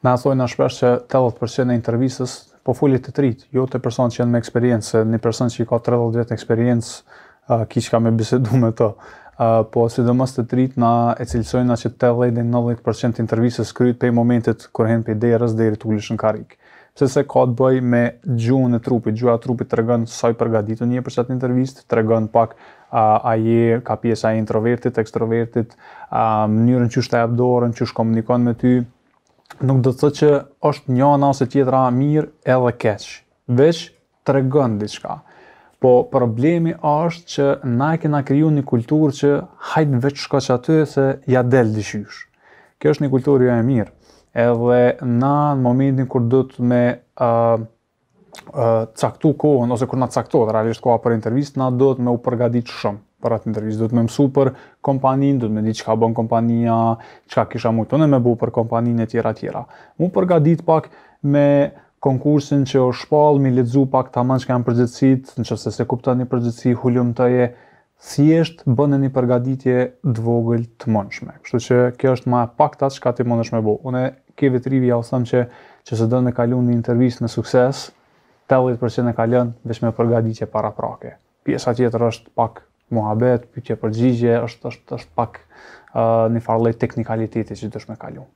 Na thojnë në shpesh që 80% e intervjisës po fullit të tritë, jo të personë që janë me eksperiencë, se një person që i ka 30 vjetë eksperiencë, uh, ki që ka me bisedu me po, të. po si dhe të tritë, na e cilësojnë që 80-90% e intervjisës kryt pe i momentit kër hen pe i derës dhe i rritullishën karikë. Pse se ka të bëj me gjuhën e trupit, e trupit të regën saj përgaditë një për qëtë intervjist, të regën pak a, je, ka pjesa introvertit, ekstrovertit, a, mënyrën që shtë e abdorën, që shkomunikon me ty, nuk do të thotë që është një ana ose tjetra mirë edhe keq, veç tregon diçka. Po problemi është që na e kena kriju një kulturë që hajtë veç shkoç që aty e se ja del dishysh. Kjo është një kulturë jo e mirë. Edhe na në momentin kur do të me uh, uh, caktu kohën, ose kur na caktu, realisht koha për intervjist, na do të me u përgadit shumë për atë intervjis, do të me mësu për kompanin, do të me di qka bon kompania, qka kisha mu tonë me bu për kompanin e tjera tjera. Mu përga dit pak me konkursin që o shpal, mi ledzu pak ta man që kam përgjëtësit, në që se se kupta një përgjëtësi, hullum të je, thjesht bënë një përgaditje dvogël të mëndshme. Kështu që kjo është ma pak ta që ka të mënshme bu. Une kjeve të rivi ja o thëmë që, që se dënë me kalu një intervjis në sukses, 80% e kalën veç me përgaditje para prake. Pjesa tjetër është pak muhabet, pyetje përgjigje, është është është pak uh, një farë lloj teknikaliteti që dësh me kalu.